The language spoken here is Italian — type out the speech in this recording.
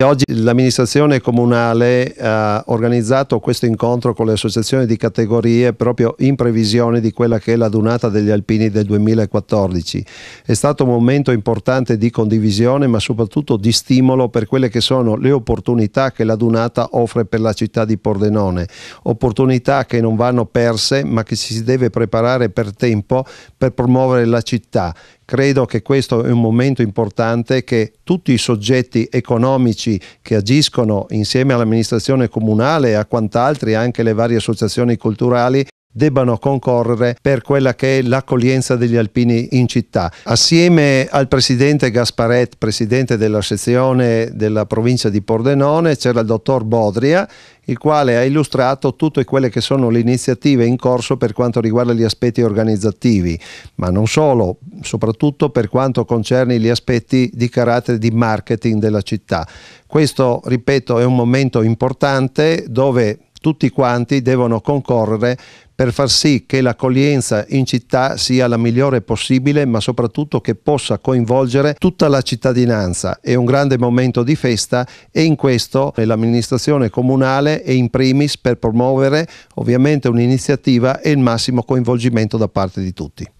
Oggi l'amministrazione comunale eh, ha organizzato questo incontro con le associazioni di categorie proprio in previsione di quella che è la donata degli alpini del 2014. È stato un momento importante di condivisione ma soprattutto di stimolo per quelle che sono le opportunità che la donata offre per la città di Pordenone, opportunità che non vanno perse ma che ci si deve preparare per tempo per promuovere la città Credo che questo è un momento importante che tutti i soggetti economici che agiscono insieme all'amministrazione comunale e a quant'altri, anche le varie associazioni culturali, debbano concorrere per quella che è l'accoglienza degli alpini in città. Assieme al presidente Gasparet, presidente della sezione della provincia di Pordenone, c'era il dottor Bodria, il quale ha illustrato tutte quelle che sono le iniziative in corso per quanto riguarda gli aspetti organizzativi, ma non solo, soprattutto per quanto concerne gli aspetti di carattere di marketing della città. Questo, ripeto, è un momento importante dove tutti quanti devono concorrere per far sì che l'accoglienza in città sia la migliore possibile, ma soprattutto che possa coinvolgere tutta la cittadinanza. È un grande momento di festa e in questo l'amministrazione comunale è in primis per promuovere ovviamente un'iniziativa e il massimo coinvolgimento da parte di tutti.